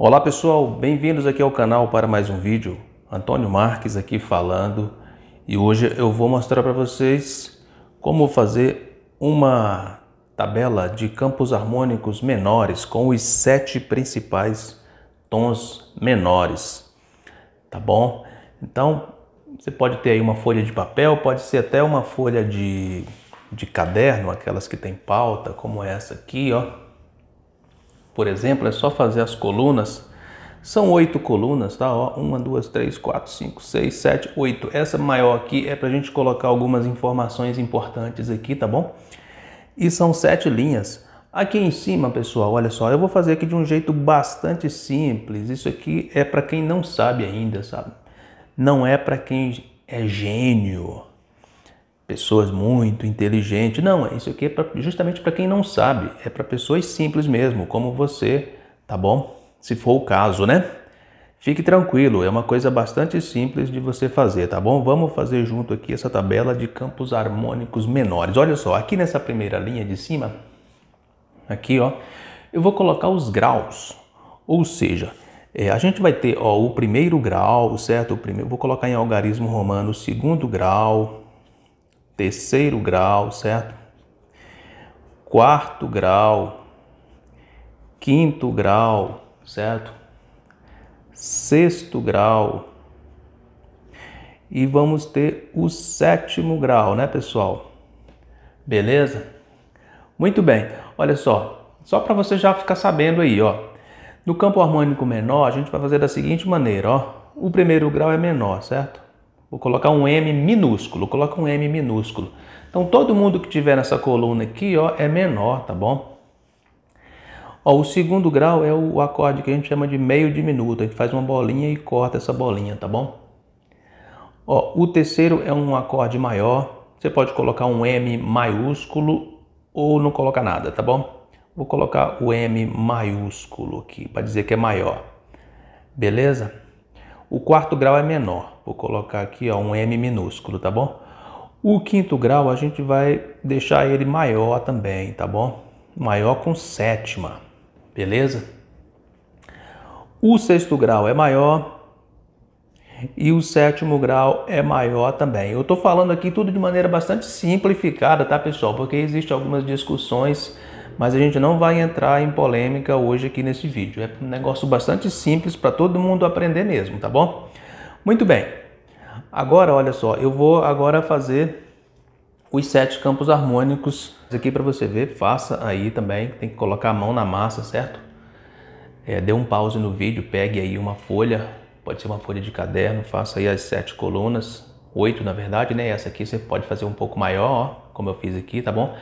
Olá pessoal, bem-vindos aqui ao canal para mais um vídeo. Antônio Marques aqui falando e hoje eu vou mostrar para vocês como fazer uma tabela de campos harmônicos menores com os sete principais tons menores, tá bom? Então você pode ter aí uma folha de papel, pode ser até uma folha de, de caderno, aquelas que tem pauta, como essa aqui, ó por exemplo, é só fazer as colunas. São oito colunas, tá? Ó, uma, duas, três, quatro, cinco, seis, sete, oito. Essa maior aqui é para a gente colocar algumas informações importantes aqui, tá bom? E são sete linhas. Aqui em cima, pessoal, olha só, eu vou fazer aqui de um jeito bastante simples. Isso aqui é para quem não sabe ainda, sabe? Não é para quem é gênio, pessoas muito inteligentes. Não, é isso aqui é pra, justamente para quem não sabe, é para pessoas simples mesmo, como você, tá bom? Se for o caso, né? Fique tranquilo, é uma coisa bastante simples de você fazer, tá bom? Vamos fazer junto aqui essa tabela de campos harmônicos menores. Olha só, aqui nessa primeira linha de cima, aqui ó, eu vou colocar os graus, ou seja, é, a gente vai ter ó, o primeiro grau, certo? O primeiro, vou colocar em algarismo romano o segundo grau, terceiro grau, certo? Quarto grau, quinto grau, certo? Sexto grau. E vamos ter o sétimo grau, né, pessoal? Beleza? Muito bem. Olha só, só para você já ficar sabendo aí, ó. No campo harmônico menor, a gente vai fazer da seguinte maneira, ó. O primeiro grau é menor, certo? Vou colocar um M minúsculo, coloca um M minúsculo. Então, todo mundo que tiver nessa coluna aqui ó, é menor, tá bom? Ó, o segundo grau é o acorde que a gente chama de meio diminuto. A gente faz uma bolinha e corta essa bolinha, tá bom? Ó, o terceiro é um acorde maior. Você pode colocar um M maiúsculo ou não colocar nada, tá bom? Vou colocar o M maiúsculo aqui para dizer que é maior. Beleza? O quarto grau é menor. Vou colocar aqui ó, um M minúsculo, tá bom? O quinto grau a gente vai deixar ele maior também, tá bom? Maior com sétima, beleza? O sexto grau é maior e o sétimo grau é maior também. Eu estou falando aqui tudo de maneira bastante simplificada, tá pessoal? Porque existem algumas discussões mas a gente não vai entrar em polêmica hoje aqui nesse vídeo. É um negócio bastante simples para todo mundo aprender mesmo, tá bom? Muito bem. Agora, olha só, eu vou agora fazer os sete campos harmônicos aqui para você ver. Faça aí também, tem que colocar a mão na massa, certo? É, dê um pause no vídeo, pegue aí uma folha, pode ser uma folha de caderno, faça aí as sete colunas, oito na verdade, né? Essa aqui você pode fazer um pouco maior, ó, como eu fiz aqui, tá bom?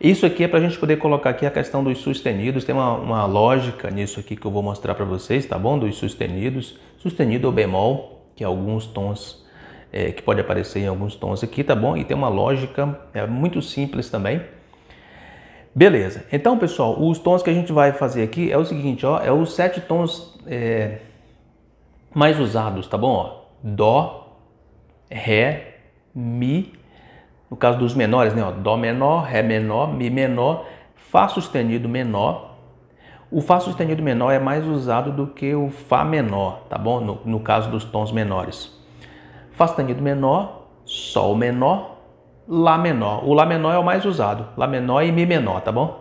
Isso aqui é para a gente poder colocar aqui a questão dos sustenidos, tem uma, uma lógica nisso aqui que eu vou mostrar para vocês, tá bom? Dos sustenidos, sustenido ou bemol, que é alguns tons, é, que pode aparecer em alguns tons aqui, tá bom? E tem uma lógica, é muito simples também. Beleza, então pessoal, os tons que a gente vai fazer aqui é o seguinte, ó, é os sete tons é, mais usados, tá bom? Ó, dó, Ré, Mi, no caso dos menores, né, ó, Dó menor, Ré menor, Mi menor, Fá sustenido menor. O Fá sustenido menor é mais usado do que o Fá menor, tá bom? No, no caso dos tons menores. Fá sustenido menor, Sol menor, Lá menor. O Lá menor é o mais usado, Lá menor e Mi menor, tá bom?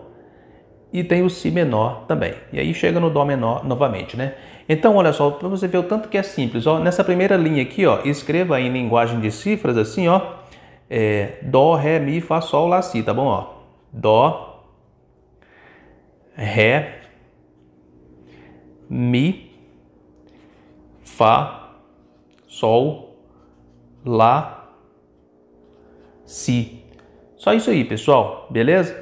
E tem o Si menor também. E aí chega no Dó menor novamente, né? Então, olha só, para você ver o tanto que é simples, ó, nessa primeira linha aqui, ó, escreva em linguagem de cifras assim, ó, é, Dó, Ré, Mi, Fá, Sol, Lá, Si, tá bom? Ó, Dó, Ré, Mi, Fá, Sol, Lá, Si. Só isso aí, pessoal, beleza?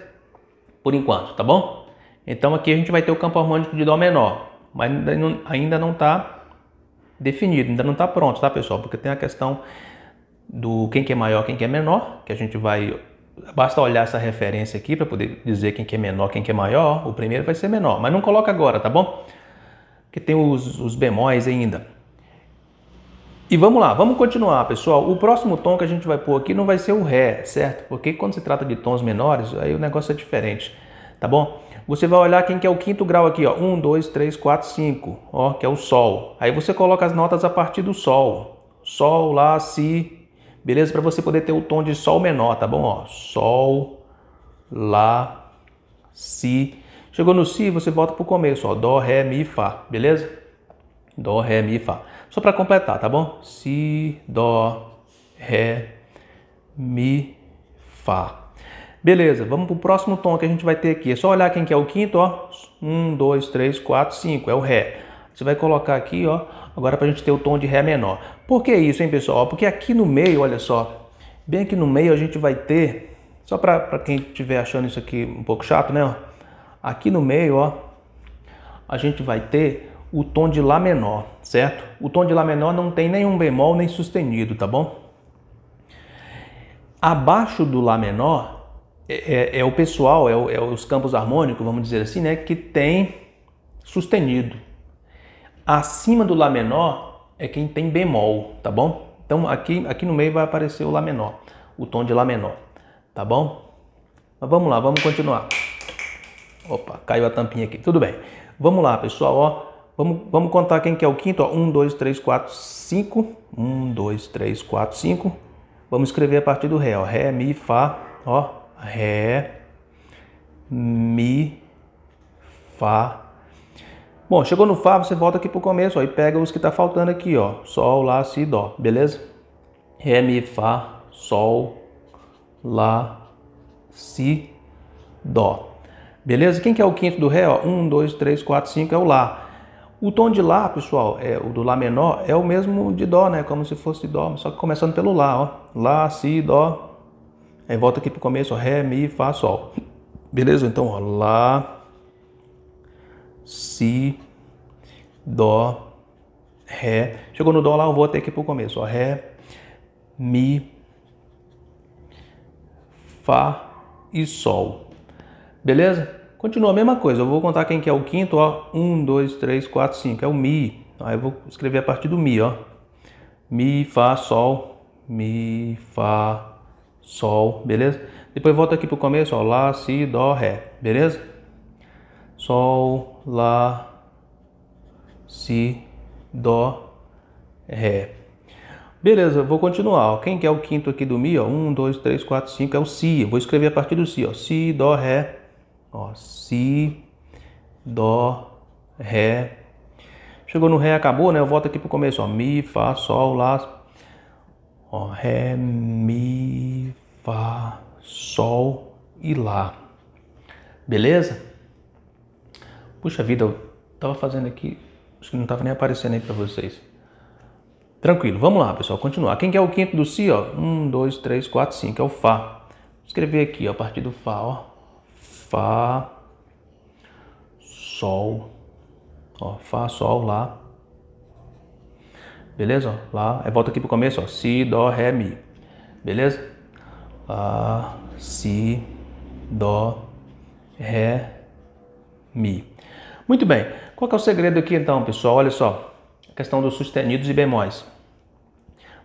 Por enquanto, tá bom? Então aqui a gente vai ter o campo harmônico de Dó menor, mas ainda não está definido, ainda não está pronto, tá pessoal? Porque tem a questão do quem que é maior, quem que é menor, que a gente vai basta olhar essa referência aqui para poder dizer quem que é menor, quem que é maior. O primeiro vai ser menor, mas não coloca agora, tá bom? Que tem os, os bemóis ainda. E vamos lá, vamos continuar, pessoal. O próximo tom que a gente vai pôr aqui não vai ser o ré, certo? Porque quando se trata de tons menores, aí o negócio é diferente, tá bom? Você vai olhar quem que é o quinto grau aqui, ó. Um, dois, três, quatro, cinco, ó, que é o sol. Aí você coloca as notas a partir do sol. Sol, lá, si, beleza? Para você poder ter o tom de sol menor, tá bom? Ó, sol, lá, si. Chegou no si, você volta pro começo, ó, dó, ré, mi, fá, beleza? Dó, ré, mi, fá. Só para completar, tá bom? Si, dó, ré, mi, fá. Beleza, vamos pro próximo tom que a gente vai ter aqui. É só olhar quem que é o quinto, ó. Um, dois, três, quatro, cinco. É o Ré. Você vai colocar aqui, ó, agora para a gente ter o tom de Ré menor. Por que isso, hein, pessoal? Porque aqui no meio, olha só, bem aqui no meio a gente vai ter, só para quem estiver achando isso aqui um pouco chato, né, ó, aqui no meio, ó, a gente vai ter o tom de Lá menor, certo? O tom de Lá menor não tem nenhum bemol nem sustenido, tá bom? Abaixo do Lá menor é, é, é o pessoal, é, o, é os campos harmônicos, vamos dizer assim, né, que tem sustenido, Acima do Lá menor é quem tem bemol, tá bom? Então aqui, aqui no meio vai aparecer o Lá menor, o tom de Lá menor, tá bom? Mas vamos lá, vamos continuar. Opa, caiu a tampinha aqui, tudo bem. Vamos lá, pessoal, ó. Vamos, vamos contar quem que é o quinto, ó. 1, 2, 3, 4, 5. 1, 2, 3, 4, 5. Vamos escrever a partir do Ré, ó. Ré, Mi, Fá, ó. Ré, Mi, Fá, Bom, chegou no Fá, você volta aqui pro começo ó, e pega os que tá faltando aqui, ó. Sol, Lá, Si, Dó, beleza? Ré, Mi, Fá, Sol, Lá, Si, Dó. Beleza? Quem que é o quinto do Ré? Ó? Um, dois, três, quatro, cinco é o Lá. O tom de Lá, pessoal, é o do Lá menor, é o mesmo de Dó, né? Como se fosse Dó, só que começando pelo Lá, ó. Lá, Si, Dó. Aí volta aqui pro começo, ó. Ré, Mi, Fá, Sol. Beleza? Então, ó. Lá, si, dó, ré. Chegou no dó lá, eu vou até aqui pro começo, ó, ré, mi, fá e sol. Beleza? Continua a mesma coisa, eu vou contar quem que é o quinto, ó, um, dois, três, quatro, cinco, é o mi. Aí eu vou escrever a partir do mi, ó. Mi, fá, sol, mi, fá, sol, beleza? Depois volta aqui pro começo, ó, lá, si, dó, ré, beleza? Sol, Lá, Si, Dó, Ré. Beleza, vou continuar. Quem que é o quinto aqui do Mi? Ó? Um, dois, três, quatro, cinco. É o Si. Eu vou escrever a partir do Si. Ó. Si, Dó, Ré. Ó, si, Dó, Ré. Chegou no Ré, acabou, né? Eu volto aqui pro começo. Ó. Mi, Fá, Sol, Lá. Ó, ré, Mi, Fá, Sol e Lá. Beleza? Puxa vida, eu tava fazendo aqui, acho que não tava nem aparecendo aí para vocês. Tranquilo, vamos lá, pessoal, continuar. Quem quer é o quinto do si, ó? Um, dois, três, quatro, cinco, é o Fá. Vou escrever aqui, ó, a partir do Fá, ó. Fá, Sol, ó, Fá, Sol, Lá. Beleza? lá, É volta aqui pro começo, ó, Si, Dó, Ré, Mi. Beleza? Lá, Si, Dó, Ré, Mi. Muito bem, qual é o segredo aqui então, pessoal? Olha só, a questão dos sustenidos e bemóis.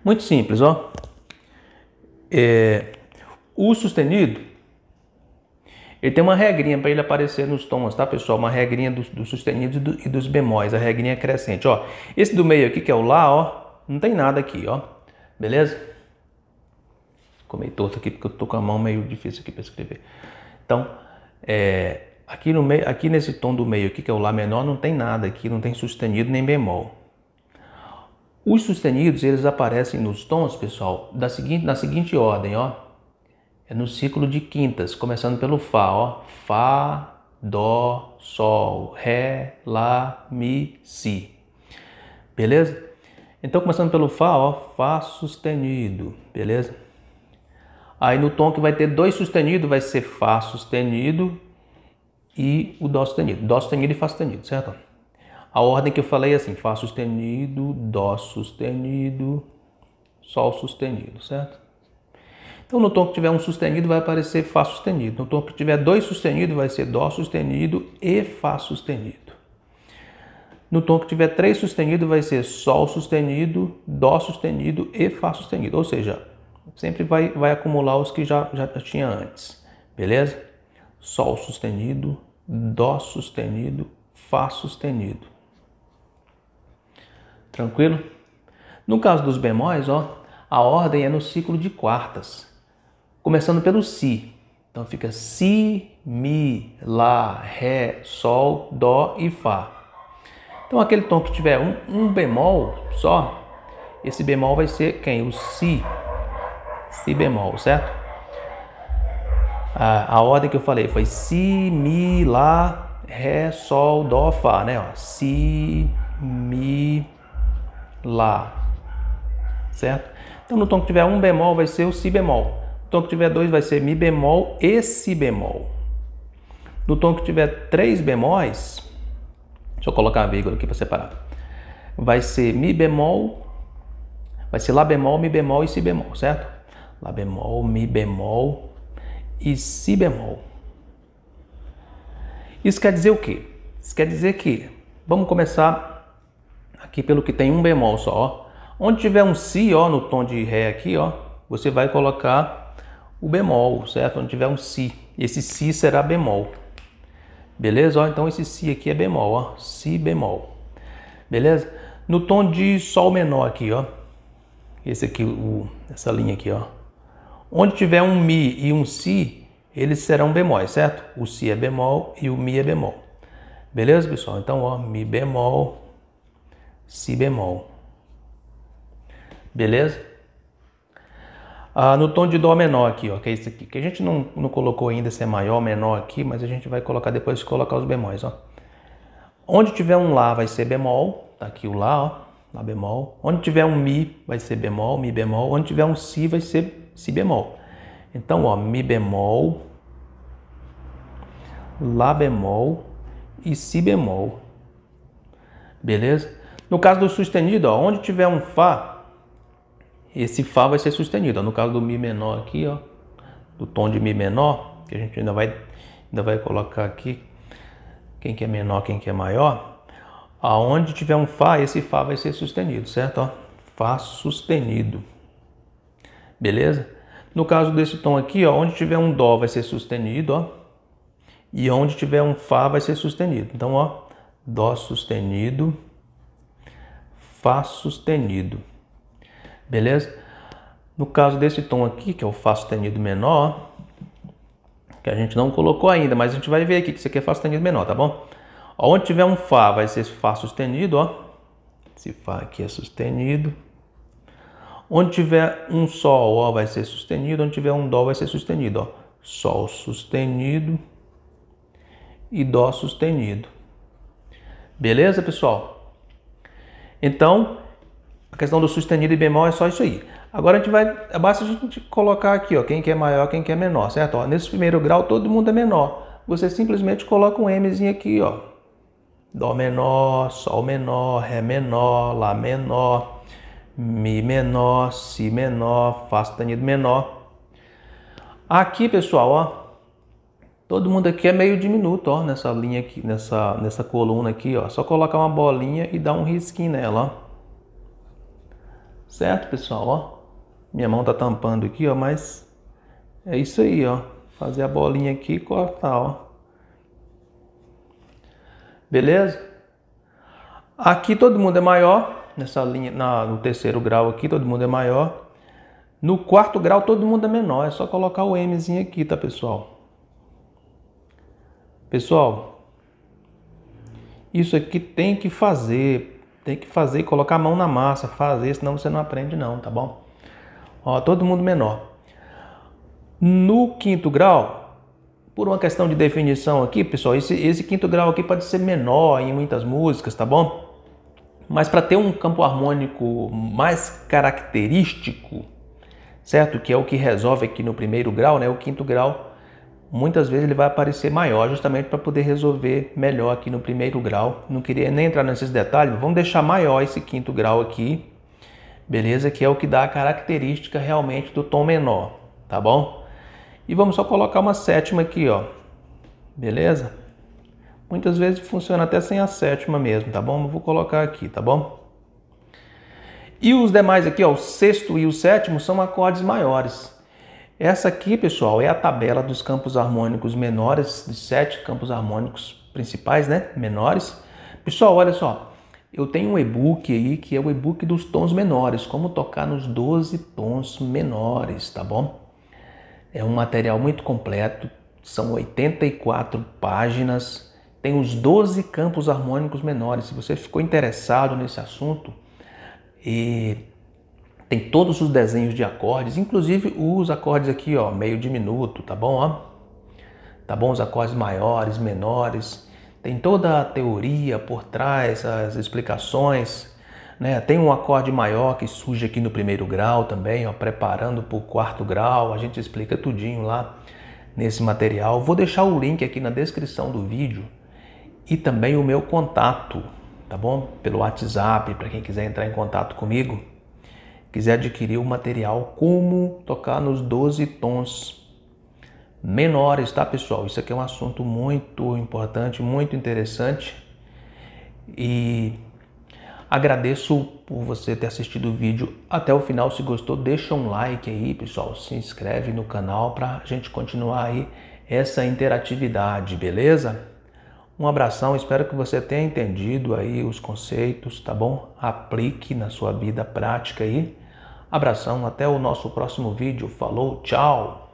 Muito simples, ó. É, o sustenido, ele tem uma regrinha para ele aparecer nos tons, tá, pessoal? Uma regrinha dos, sustenidos e, do, e, dos bemóis, a regrinha crescente, ó. Esse do meio aqui, que é o lá, ó, não tem nada aqui, ó. Beleza? Ficou meio torto aqui porque eu tô com a mão meio difícil aqui para escrever. Então, é, Aqui, no meio, aqui nesse tom do meio aqui, que é o Lá menor, não tem nada aqui, não tem sustenido nem bemol. Os sustenidos, eles aparecem nos tons, pessoal, da seguinte, na seguinte ordem, ó. É no ciclo de quintas, começando pelo Fá, ó. Fá, Dó, Sol, Ré, Lá, Mi, Si. Beleza? Então, começando pelo Fá, ó. Fá sustenido, beleza? Aí no tom que vai ter dois sustenidos, vai ser Fá sustenido e o dó sustenido. Dó sustenido e Fá sustenido, certo? A ordem que eu falei é assim: Fá sustenido, Dó sustenido, Sol sustenido, certo? Então, no tom que tiver um sustenido, vai aparecer Fá sustenido. No tom que tiver dois sustenidos, vai ser Dó sustenido e Fá sustenido. No tom que tiver três sustenidos, vai ser Sol sustenido, Dó sustenido e Fá sustenido. Ou seja, sempre vai, vai acumular os que já, já tinha antes. Beleza? Sol sustenido, Dó sustenido, Fá sustenido. Tranquilo? No caso dos bemóis, ó, a ordem é no ciclo de quartas, começando pelo Si. Então fica Si, Mi, Lá, Ré, Sol, Dó e Fá. Então aquele tom que tiver um, um bemol só, esse bemol vai ser quem? O Si. Si bemol, certo? A, a ordem que eu falei foi Si, Mi, Lá, Ré, Sol, Dó, Fá, né? Ó, si, Mi, Lá. Certo? Então no tom que tiver um bemol vai ser o Si bemol. No tom que tiver dois vai ser Mi bemol e Si bemol. No tom que tiver três bemóis, deixa eu colocar a vírgula aqui para separar. Vai ser Mi bemol, vai ser Lá bemol, Mi bemol e Si bemol, certo? Lá bemol, Mi bemol e si bemol. Isso quer dizer o quê? Isso quer dizer que, vamos começar aqui pelo que tem um bemol só, ó. Onde tiver um si, ó, no tom de ré aqui, ó, você vai colocar o bemol, certo? Onde tiver um si, esse si será bemol. Beleza? Ó, então esse si aqui é bemol, ó, si bemol. Beleza? No tom de sol menor aqui, ó. Esse aqui, o, essa linha aqui, ó. Onde tiver um Mi e um Si, eles serão bemóis, certo? O Si é bemol e o Mi é bemol. Beleza, pessoal? Então, ó, Mi bemol, Si bemol. Beleza? Ah, no tom de Dó menor aqui, ó, que é esse aqui, que a gente não, não colocou ainda se é maior ou menor aqui, mas a gente vai colocar depois de colocar os bemóis, ó. Onde tiver um Lá vai ser bemol, tá aqui o Lá, ó, Lá bemol. Onde tiver um Mi vai ser bemol, Mi bemol. Onde tiver um Si vai ser si bemol. Então, ó, mi bemol, lá bemol e si bemol. Beleza? No caso do sustenido, ó, onde tiver um fá, esse fá vai ser sustenido. Ó. No caso do mi menor aqui, ó, do tom de mi menor, que a gente ainda vai ainda vai colocar aqui quem que é menor, quem que é maior. Aonde tiver um fá, esse fá vai ser sustenido, certo? Ó, fá sustenido beleza? No caso desse tom aqui, ó, onde tiver um dó vai ser sustenido, ó, e onde tiver um fá vai ser sustenido. Então, ó, dó sustenido, fá sustenido, beleza? No caso desse tom aqui, que é o fá sustenido menor, que a gente não colocou ainda, mas a gente vai ver aqui que isso aqui é fá sustenido menor, tá bom? Ó, onde tiver um fá vai ser fá sustenido, ó, esse fá aqui é sustenido Onde tiver um Sol, ó, vai ser sustenido. Onde tiver um Dó, vai ser sustenido. Ó. Sol sustenido e Dó sustenido. Beleza, pessoal? Então, a questão do sustenido e bemol é só isso aí. Agora a gente vai, é basta a gente colocar aqui, ó, quem que é maior, quem que é menor, certo? Ó, nesse primeiro grau todo mundo é menor. Você simplesmente coloca um Mzinho aqui, ó. Dó menor, Sol menor, Ré menor, Lá menor. Mi menor, Si menor, Fá sustenido menor. Aqui, pessoal, ó, todo mundo aqui é meio diminuto, ó, nessa linha aqui, nessa, nessa coluna aqui, ó. Só colocar uma bolinha e dar um risquinho nela, ó. Certo, pessoal, ó. Minha mão tá tampando aqui, ó, mas é isso aí, ó. Fazer a bolinha aqui e cortar, ó. Beleza? Aqui todo mundo é maior, Nessa linha, na, no terceiro grau aqui, todo mundo é maior. No quarto grau, todo mundo é menor. É só colocar o Mzinho aqui, tá, pessoal? Pessoal, isso aqui tem que fazer. Tem que fazer e colocar a mão na massa. Fazer, senão você não aprende não, tá bom? Ó, todo mundo menor. No quinto grau, por uma questão de definição aqui, pessoal, esse, esse quinto grau aqui pode ser menor em muitas músicas, tá bom? Mas para ter um campo harmônico mais característico, certo? Que é o que resolve aqui no primeiro grau, né? O quinto grau, muitas vezes ele vai aparecer maior, justamente para poder resolver melhor aqui no primeiro grau. Não queria nem entrar nesses detalhes, vamos deixar maior esse quinto grau aqui, beleza? Que é o que dá a característica realmente do tom menor, tá bom? E vamos só colocar uma sétima aqui, ó, beleza? Muitas vezes funciona até sem a sétima mesmo, tá bom? Eu vou colocar aqui, tá bom? E os demais aqui, ó, o sexto e o sétimo são acordes maiores. Essa aqui, pessoal, é a tabela dos campos harmônicos menores, de sete campos harmônicos principais, né? Menores. Pessoal, olha só, eu tenho um e-book aí que é o e-book dos tons menores, como tocar nos 12 tons menores, tá bom? É um material muito completo, são 84 páginas tem os 12 campos harmônicos menores. Se você ficou interessado nesse assunto, e tem todos os desenhos de acordes, inclusive os acordes aqui, ó, meio diminuto, tá bom? Ó? Tá bom? Os acordes maiores, menores. Tem toda a teoria por trás, as explicações. Né? Tem um acorde maior que surge aqui no primeiro grau também, ó, preparando para o quarto grau. A gente explica tudinho lá nesse material. Vou deixar o link aqui na descrição do vídeo e também o meu contato, tá bom? Pelo WhatsApp, para quem quiser entrar em contato comigo, quiser adquirir o material Como Tocar nos 12 Tons Menores, tá pessoal? Isso aqui é um assunto muito importante, muito interessante e agradeço por você ter assistido o vídeo até o final. Se gostou, deixa um like aí, pessoal. Se inscreve no canal para a gente continuar aí essa interatividade, beleza? Um abração, espero que você tenha entendido aí os conceitos, tá bom? Aplique na sua vida prática aí. Abração, até o nosso próximo vídeo. Falou, tchau!